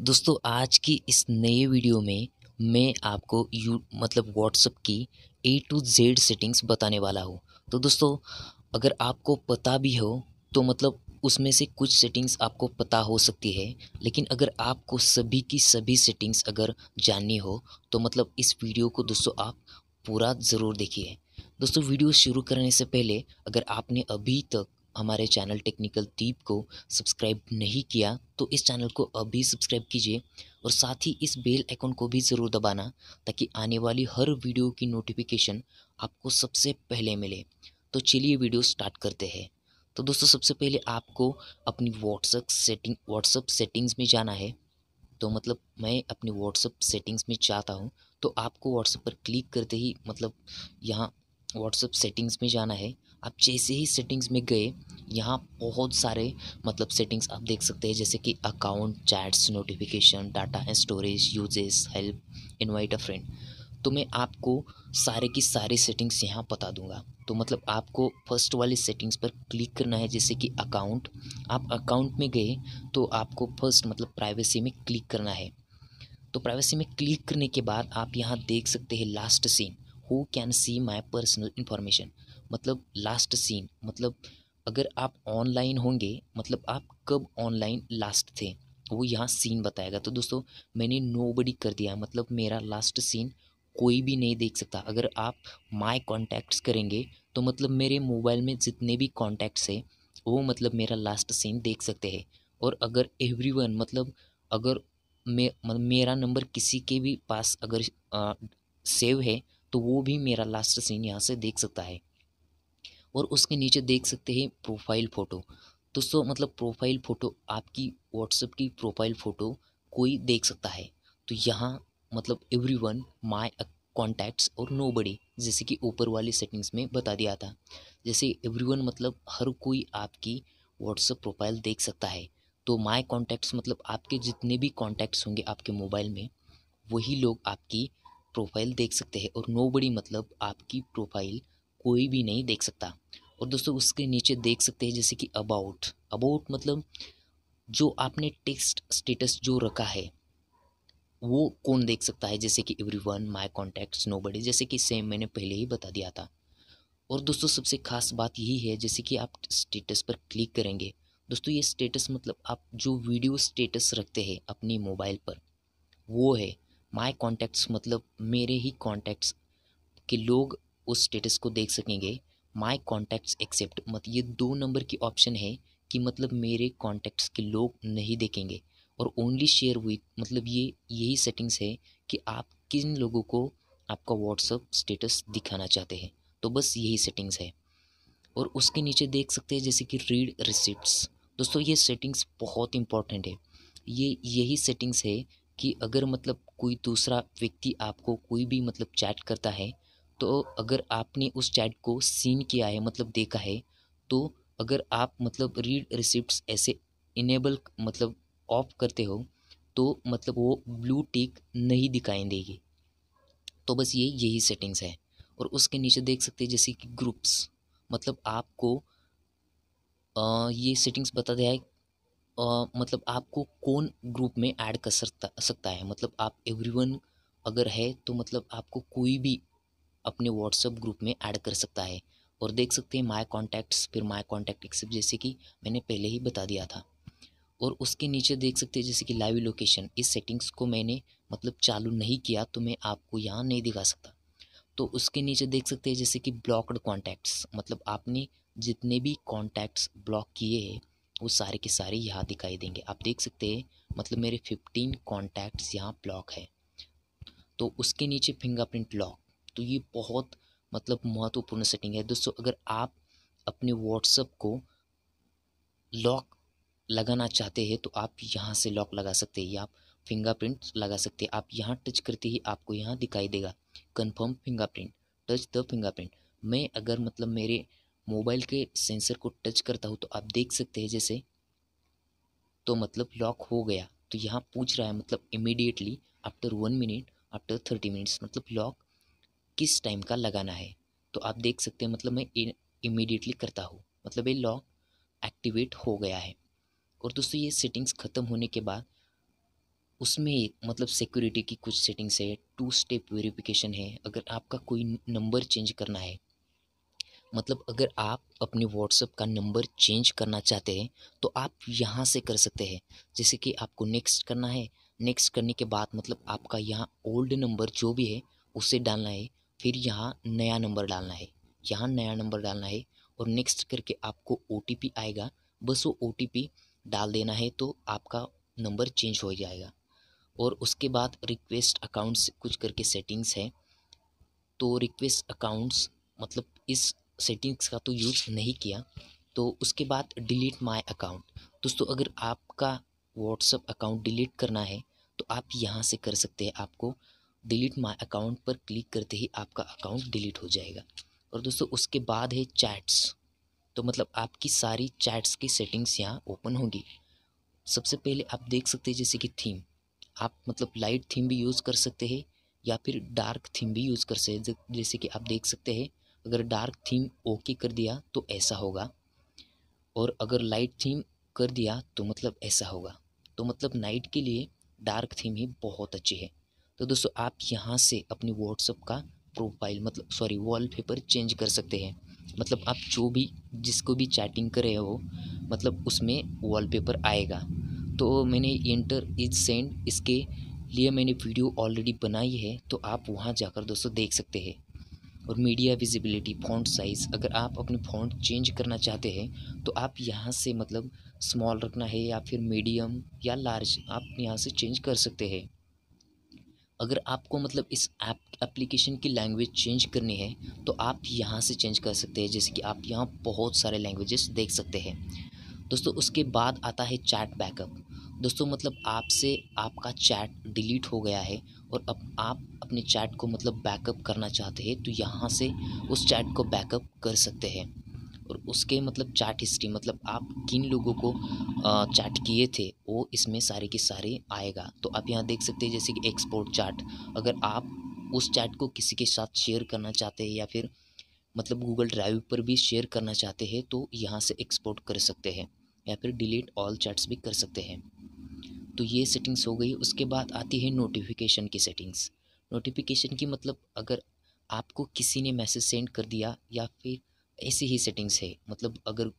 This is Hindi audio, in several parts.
दोस्तों आज की इस नए वीडियो में मैं आपको यू मतलब व्हाट्सअप की ए टू जेड सेटिंग्स बताने वाला हूँ तो दोस्तों अगर आपको पता भी हो तो मतलब उसमें से कुछ सेटिंग्स आपको पता हो सकती है लेकिन अगर आपको सभी की सभी सेटिंग्स अगर जाननी हो तो मतलब इस वीडियो को दोस्तों आप पूरा ज़रूर देखिए दोस्तों वीडियो शुरू करने से पहले अगर आपने अभी तक हमारे चैनल टेक्निकल दीप को सब्सक्राइब नहीं किया तो इस चैनल को अभी सब्सक्राइब कीजिए और साथ ही इस बेल आइकन को भी ज़रूर दबाना ताकि आने वाली हर वीडियो की नोटिफिकेशन आपको सबसे पहले मिले तो चलिए वीडियो स्टार्ट करते हैं तो दोस्तों सबसे पहले आपको अपनी व्हाट्सअप सेटिंग व्हाट्सएप सेटिंग्स में जाना है तो मतलब मैं अपनी व्हाट्सअप सेटिंग्स में जाता हूँ तो आपको व्हाट्सएप पर क्लिक करते ही मतलब यहाँ व्हाट्सअप सेटिंग्स में जाना है आप जैसे ही सेटिंग्स में गए यहाँ बहुत सारे मतलब सेटिंग्स आप देख सकते हैं जैसे कि account chats notification data and storage usage help invite a friend तो मैं आपको सारे की सारी सेटिंग्स यहाँ बता दूंगा तो मतलब आपको फर्स्ट वाली सेटिंग्स पर क्लिक करना है जैसे कि अकाउंट आप अकाउंट में गए तो आपको फर्स्ट मतलब प्राइवेसी में क्लिक करना है तो प्राइवेसी में क्लिक करने के बाद आप यहाँ देख सकते हैं last seen who can see my personal information मतलब लास्ट सीन मतलब अगर आप ऑनलाइन होंगे मतलब आप कब ऑनलाइन लास्ट थे वो यहाँ सीन बताएगा तो दोस्तों मैंने नो बडी कर दिया मतलब मेरा लास्ट सीन कोई भी नहीं देख सकता अगर आप माई कॉन्टैक्ट्स करेंगे तो मतलब मेरे मोबाइल में जितने भी कॉन्टैक्ट्स हैं वो मतलब मेरा लास्ट सीन देख सकते हैं और अगर एवरी वन मतलब अगर मे मतलब मेरा नंबर किसी के भी पास अगर आ, सेव है तो वो भी मेरा लास्ट सीन यहाँ से देख सकता है और उसके नीचे देख सकते हैं प्रोफाइल फ़ोटो दोस्तों मतलब प्रोफाइल फ़ोटो आपकी व्हाट्सएप की प्रोफाइल फ़ोटो कोई देख सकता है तो यहाँ मतलब एवरी वन माई कॉन्टैक्ट्स और नो बडी जैसे कि ऊपर वाली सेटिंग्स में बता दिया था जैसे एवरीवन मतलब हर कोई आपकी व्हाट्सअप प्रोफाइल देख सकता है तो माय कॉन्टैक्ट्स मतलब आपके जितने भी कॉन्टैक्ट्स होंगे आपके मोबाइल में वही लोग आपकी प्रोफाइल देख सकते हैं और नो बडी मतलब आपकी प्रोफाइल कोई भी नहीं देख सकता और दोस्तों उसके नीचे देख सकते हैं जैसे कि अबाउट अबाउट मतलब जो आपने टेक्स्ट स्टेटस जो रखा है वो कौन देख सकता है जैसे कि everyone my contacts nobody जैसे कि सेम मैंने पहले ही बता दिया था और दोस्तों सबसे खास बात यही है जैसे कि आप स्टेटस पर क्लिक करेंगे दोस्तों ये स्टेटस मतलब आप जो वीडियो स्टेटस रखते हैं अपने मोबाइल पर वो है माई कॉन्टैक्ट्स मतलब मेरे ही कॉन्टैक्ट्स के लोग उस स्टेटस को देख सकेंगे माई कॉन्टैक्ट्स एक्सेप्ट मत ये दो नंबर की ऑप्शन है कि मतलब मेरे कॉन्टैक्ट्स के लोग नहीं देखेंगे और ओनली शेयर हुई मतलब ये यही सेटिंग्स है कि आप किन लोगों को आपका व्हाट्सअप स्टेटस दिखाना चाहते हैं तो बस यही सेटिंग्स है और उसके नीचे देख सकते हैं जैसे कि रीड रिसिप्ट्स दोस्तों ये सेटिंग्स बहुत इंपॉर्टेंट है ये यही सेटिंग्स है कि अगर मतलब कोई दूसरा व्यक्ति आपको कोई भी मतलब चैट करता है तो अगर आपने उस चैट को सीन किया है मतलब देखा है तो अगर आप मतलब रीड रिसिप्ट ऐसे इनेबल मतलब ऑफ करते हो तो मतलब वो ब्लू टिक नहीं दिखाई देगी तो बस ये यही सेटिंग्स है और उसके नीचे देख सकते हैं जैसे कि ग्रुप्स मतलब आपको आ, ये सेटिंग्स बता दिया है आ, मतलब आपको कौन ग्रुप में ऐड कर सकता सकता है मतलब आप एवरीवन अगर है तो मतलब आपको कोई भी अपने व्हाट्सअप ग्रुप में ऐड कर सकता है और देख सकते हैं माय कॉन्टैक्ट्स फिर माय कॉन्टैक्ट एक्सेप्ट जैसे कि मैंने पहले ही बता दिया था और उसके नीचे देख सकते हैं जैसे कि लाइव लोकेशन इस सेटिंग्स को मैंने मतलब चालू नहीं किया तो मैं आपको यहाँ नहीं दिखा सकता तो उसके नीचे देख सकते हैं जैसे कि ब्लॉकड कॉन्टैक्ट्स मतलब आपने जितने भी कॉन्टैक्ट्स ब्लॉक किए हैं वो सारे के सारे यहाँ दिखाई देंगे आप देख सकते हैं मतलब मेरे फिफ्टीन कॉन्टैक्ट्स यहाँ ब्लॉक है तो उसके नीचे फिंगरप्रिंट लॉक तो ये बहुत मतलब महत्वपूर्ण सेटिंग है दोस्तों अगर आप अपने व्हाट्सअप को लॉक लगाना चाहते हैं तो आप यहाँ से लॉक लगा सकते हैं या आप फिंगरप्रिंट लगा सकते हैं आप यहाँ टच करते ही आपको यहाँ दिखाई देगा confirm fingerprint touch the fingerprint मैं अगर मतलब मेरे मोबाइल के सेंसर को टच करता हूँ तो आप देख सकते हैं जैसे तो मतलब लॉक हो गया तो यहाँ पूछ रहा है मतलब immediately after one minute after thirty minutes मतलब लॉक किस टाइम का लगाना है तो आप देख सकते हैं मतलब मैं इमीडिएटली करता हूँ मतलब ये लॉक एक्टिवेट हो गया है और दोस्तों ये सेटिंग्स ख़त्म होने के बाद उसमें एक मतलब सिक्योरिटी की कुछ सेटिंग्स है टू स्टेप वेरिफिकेशन है अगर आपका कोई नंबर चेंज करना है मतलब अगर आप अपने व्हाट्सअप का नंबर चेंज करना चाहते हैं तो आप यहाँ से कर सकते हैं जैसे कि आपको नेक्स्ट करना है नेक्स्ट करने के बाद मतलब आपका यहाँ ओल्ड नंबर जो भी है उसे डालना है फिर यहाँ नया नंबर डालना है यहाँ नया नंबर डालना है और नेक्स्ट करके आपको ओ आएगा बस वो ओ डाल देना है तो आपका नंबर चेंज हो जाएगा और उसके बाद रिक्वेस्ट अकाउंट्स कुछ करके सेटिंग्स है तो रिक्वेस्ट अकाउंट्स मतलब इस सेटिंग्स का तो यूज़ नहीं किया तो उसके बाद डिलीट माय अकाउंट दोस्तों अगर आपका व्हाट्सअप अकाउंट डिलीट करना है तो आप यहाँ से कर सकते हैं आपको डिलीट माई अकाउंट पर क्लिक करते ही आपका अकाउंट डिलीट हो जाएगा और दोस्तों उसके बाद है चैट्स तो मतलब आपकी सारी चैट्स की सेटिंग्स यहाँ ओपन होगी सबसे पहले आप देख सकते हैं जैसे कि थीम आप मतलब लाइट थीम भी यूज़ कर सकते हैं या फिर डार्क थीम भी यूज़ कर सकते हैं जैसे कि आप देख सकते हैं अगर डार्क थीम ओके कर दिया तो ऐसा होगा और अगर लाइट थीम कर दिया तो मतलब ऐसा होगा तो मतलब नाइट के लिए डार्क थीम ही बहुत अच्छी है तो दोस्तों आप यहाँ से अपनी व्हाट्सअप का प्रोफाइल मतलब सॉरी वॉलपेपर चेंज कर सकते हैं मतलब आप जो भी जिसको भी चैटिंग कर रहे हो मतलब उसमें वॉलपेपर आएगा तो मैंने इंटर इज सेंड इसके लिए मैंने वीडियो ऑलरेडी बनाई है तो आप वहाँ जाकर दोस्तों देख सकते हैं और मीडिया विजिबिलिटी फ़ॉन्ट साइज़ अगर आप अपने फ़ॉन्ट चेंज करना चाहते हैं तो आप यहाँ से मतलब स्मॉल रखना है या फिर मीडियम या लार्ज आप यहाँ से चेंज कर सकते हैं अगर आपको मतलब इस ऐप एप्लीकेशन की लैंग्वेज चेंज करनी है तो आप यहाँ से चेंज कर सकते हैं जैसे कि आप यहाँ बहुत सारे लैंग्वेजेस देख सकते हैं दोस्तों उसके बाद आता है चैट बैकअप दोस्तों मतलब आपसे आपका चैट डिलीट हो गया है और अब आप अपने चैट को मतलब बैकअप करना चाहते हैं तो यहाँ से उस चैट को बैकअप कर सकते हैं और उसके मतलब चार्ट हिस्ट्री मतलब आप किन लोगों को चैट किए थे वो इसमें सारे के सारे आएगा तो आप यहाँ देख सकते हैं जैसे कि एक्सपोर्ट चार्ट अगर आप उस चैट को किसी के साथ शेयर करना चाहते हैं या फिर मतलब गूगल ड्राइव पर भी शेयर करना चाहते हैं तो यहाँ से एक्सपोर्ट कर सकते हैं या फिर डिलीट ऑल चैट्स भी कर सकते हैं तो ये सेटिंग्स हो गई उसके बाद आती है नोटिफिकेशन की सेटिंग्स नोटिफिकेशन की मतलब अगर आपको किसी ने मैसेज सेंड कर दिया या फिर ऐसी ही सेटिंग्स है मतलब अगर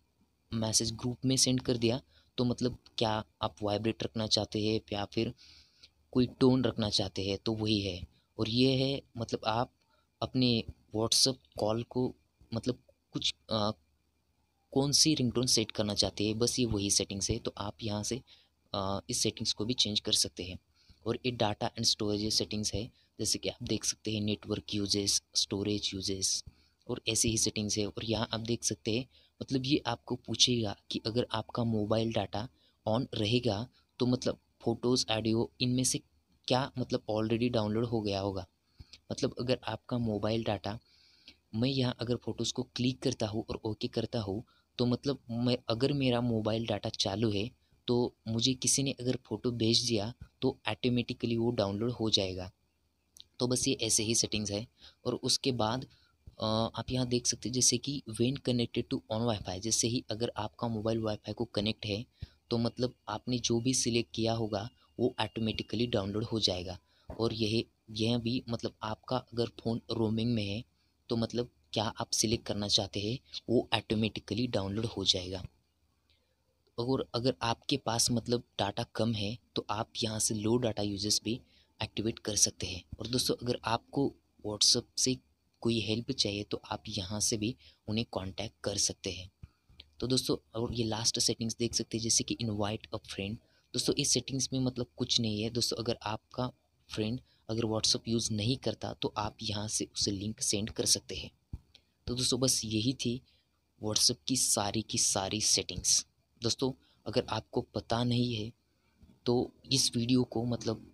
मैसेज ग्रुप में सेंड कर दिया तो मतलब क्या आप वाइब्रेट रखना चाहते हैं या फिर कोई टोन रखना चाहते हैं तो वही है और ये है मतलब आप अपने व्हाट्सअप कॉल को मतलब कुछ आ, कौन सी रिंगटोन सेट करना चाहते हैं बस ये वही सेटिंग्स है तो आप यहाँ से आ, इस सेटिंग्स को भी चेंज कर सकते हैं और ये डाटा एंड स्टोरेज सेटिंग्स है जैसे कि आप देख सकते हैं नेटवर्क यूजेस स्टोरेज यूजेस और ऐसे ही सेटिंग्स है और यहाँ आप देख सकते हैं मतलब ये आपको पूछेगा कि अगर आपका मोबाइल डाटा ऑन रहेगा तो मतलब फ़ोटोज़ ऑडियो इनमें से क्या मतलब ऑलरेडी डाउनलोड हो गया होगा मतलब अगर आपका मोबाइल डाटा मैं यहाँ अगर फ़ोटोज़ को क्लिक करता हूँ और ओके करता हूँ तो मतलब मैं अगर मेरा मोबाइल डाटा चालू है तो मुझे किसी ने अगर फ़ोटो भेज दिया तो ऑटोमेटिकली वो डाउनलोड हो जाएगा तो बस ये ऐसे ही सेटिंग्स है और उसके बाद आप यहाँ देख सकते हैं जैसे कि when connected to on wifi जैसे ही अगर आपका मोबाइल वाईफाई को कनेक्ट है तो मतलब आपने जो भी सिलेक्ट किया होगा वो ऑटोमेटिकली डाउनलोड हो जाएगा और यह यह भी मतलब आपका अगर फ़ोन रोमिंग में है तो मतलब क्या आप सिलेक्ट करना चाहते हैं वो ऑटोमेटिकली डाउनलोड हो जाएगा और अगर आपके पास मतलब डाटा कम है तो आप यहाँ से लो डाटा यूजेस भी एक्टिवेट कर सकते हैं और दोस्तों अगर आपको व्हाट्सअप से कोई हेल्प चाहिए तो आप यहाँ से भी उन्हें कांटेक्ट कर सकते हैं तो दोस्तों और ये लास्ट सेटिंग्स देख सकते हैं जैसे कि इनवाइट अ फ्रेंड दोस्तों इस सेटिंग्स में मतलब कुछ नहीं है दोस्तों अगर आपका फ्रेंड अगर व्हाट्सअप यूज़ नहीं करता तो आप यहाँ से उसे लिंक सेंड कर सकते हैं तो दोस्तों बस यही थी व्हाट्सअप की सारी की सारी सेटिंग्स दोस्तों अगर आपको पता नहीं है तो इस वीडियो को मतलब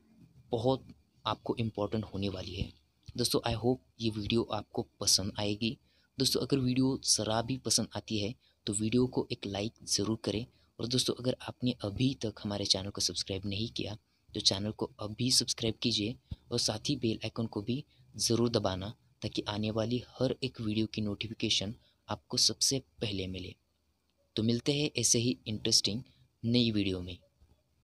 बहुत आपको इम्पोर्टेंट होने वाली है दोस्तों आई होप ये वीडियो आपको पसंद आएगी दोस्तों अगर वीडियो ज़रा भी पसंद आती है तो वीडियो को एक लाइक ज़रूर करें और दोस्तों अगर आपने अभी तक हमारे चैनल को सब्सक्राइब नहीं किया तो चैनल को अभी सब्सक्राइब कीजिए और साथ ही बेल आइकन को भी ज़रूर दबाना ताकि आने वाली हर एक वीडियो की नोटिफिकेशन आपको सबसे पहले मिले तो मिलते हैं ऐसे ही इंटरेस्टिंग नई वीडियो में